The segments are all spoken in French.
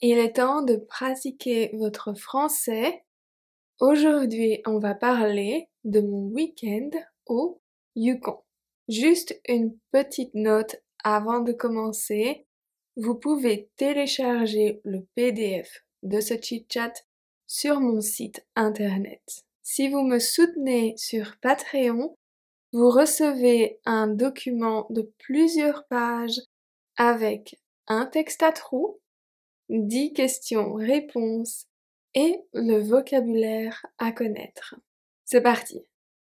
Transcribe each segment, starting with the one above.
Il est temps de pratiquer votre français. Aujourd'hui, on va parler de mon week-end au Yukon. Juste une petite note avant de commencer. Vous pouvez télécharger le PDF de ce chit-chat sur mon site internet. Si vous me soutenez sur Patreon, vous recevez un document de plusieurs pages avec un texte à trous 10 questions-réponses et le vocabulaire à connaître. C'est parti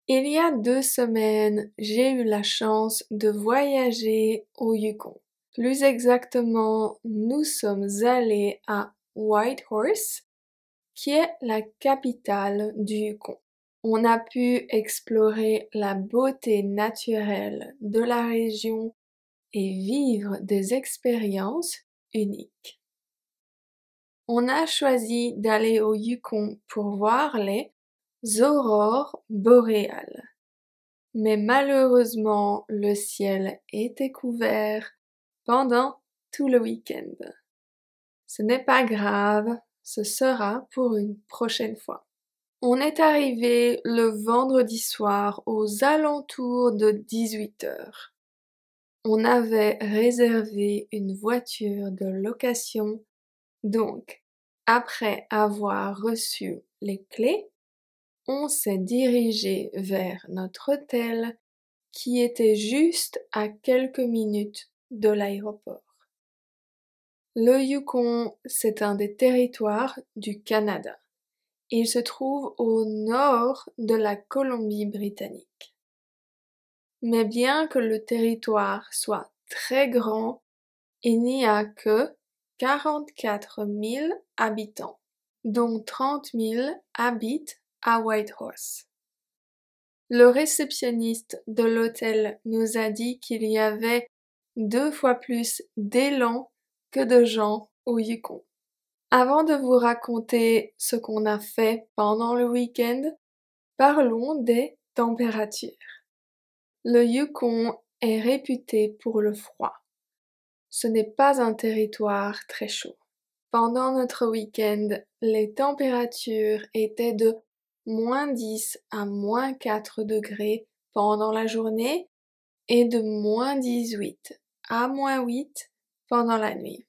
Il y a deux semaines, j'ai eu la chance de voyager au Yukon. Plus exactement, nous sommes allés à Whitehorse, qui est la capitale du Yukon. On a pu explorer la beauté naturelle de la région et vivre des expériences uniques on a choisi d'aller au Yukon pour voir les aurores boréales. Mais malheureusement, le ciel était couvert pendant tout le week-end. Ce n'est pas grave, ce sera pour une prochaine fois. On est arrivé le vendredi soir aux alentours de 18 heures. On avait réservé une voiture de location, donc après avoir reçu les clés, on s'est dirigé vers notre hôtel qui était juste à quelques minutes de l'aéroport. Le Yukon, c'est un des territoires du Canada. Il se trouve au nord de la Colombie-Britannique. Mais bien que le territoire soit très grand, il n'y a que 44 000 habitants, dont 30 000 habitent à Whitehorse. Le réceptionniste de l'hôtel nous a dit qu'il y avait deux fois plus d'élan que de gens au Yukon. Avant de vous raconter ce qu'on a fait pendant le week-end, parlons des températures. Le Yukon est réputé pour le froid ce n'est pas un territoire très chaud. Pendant notre week-end, les températures étaient de moins 10 à moins 4 degrés pendant la journée et de moins 18 à moins 8 pendant la nuit.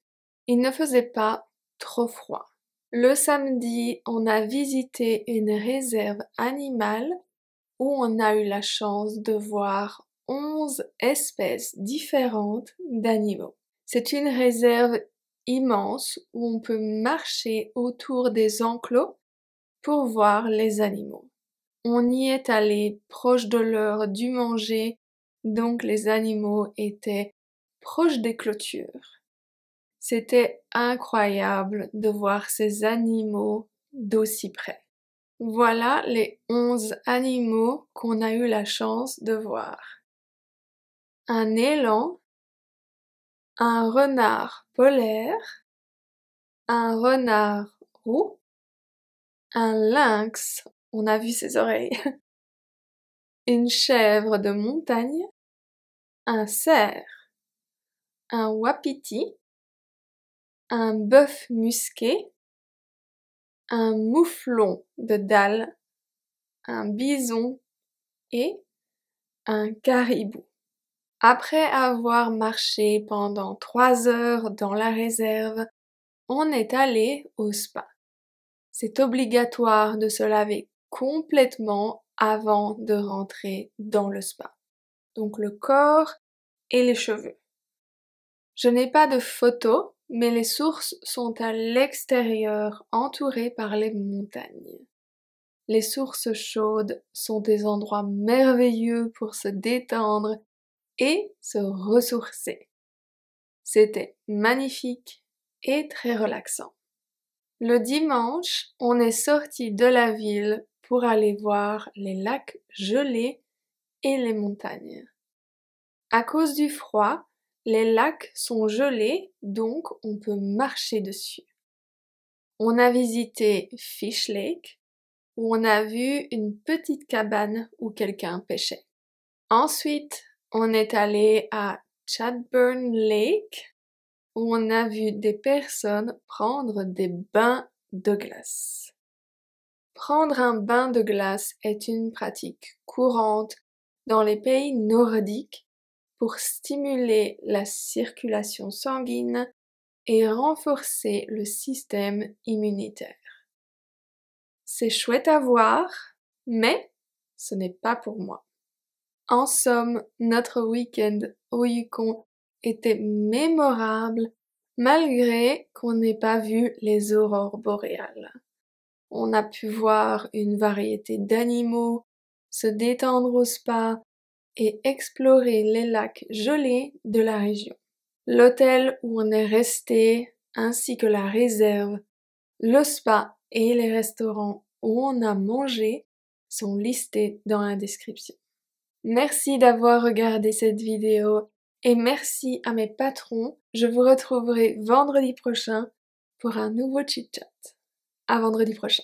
Il ne faisait pas trop froid. Le samedi, on a visité une réserve animale où on a eu la chance de voir 11 espèces différentes d'animaux. C'est une réserve immense où on peut marcher autour des enclos pour voir les animaux. On y est allé proche de l'heure du manger, donc les animaux étaient proches des clôtures. C'était incroyable de voir ces animaux d'aussi près. Voilà les onze animaux qu'on a eu la chance de voir. Un élan un renard polaire, un renard roux, un lynx, on a vu ses oreilles, une chèvre de montagne, un cerf, un wapiti, un bœuf musqué, un mouflon de dalle, un bison et un caribou. Après avoir marché pendant trois heures dans la réserve, on est allé au spa. C'est obligatoire de se laver complètement avant de rentrer dans le spa. Donc le corps et les cheveux. Je n'ai pas de photos, mais les sources sont à l'extérieur, entourées par les montagnes. Les sources chaudes sont des endroits merveilleux pour se détendre et se ressourcer. C'était magnifique et très relaxant. Le dimanche, on est sorti de la ville pour aller voir les lacs gelés et les montagnes. À cause du froid, les lacs sont gelés, donc on peut marcher dessus. On a visité Fish Lake, où on a vu une petite cabane où quelqu'un pêchait. Ensuite, on est allé à Chadburn Lake où on a vu des personnes prendre des bains de glace. Prendre un bain de glace est une pratique courante dans les pays nordiques pour stimuler la circulation sanguine et renforcer le système immunitaire. C'est chouette à voir, mais ce n'est pas pour moi. En somme, notre week-end au Yukon était mémorable malgré qu'on n'ait pas vu les aurores boréales. On a pu voir une variété d'animaux, se détendre au spa et explorer les lacs gelés de la région. L'hôtel où on est resté, ainsi que la réserve, le spa et les restaurants où on a mangé sont listés dans la description. Merci d'avoir regardé cette vidéo et merci à mes patrons. Je vous retrouverai vendredi prochain pour un nouveau chit-chat. À vendredi prochain.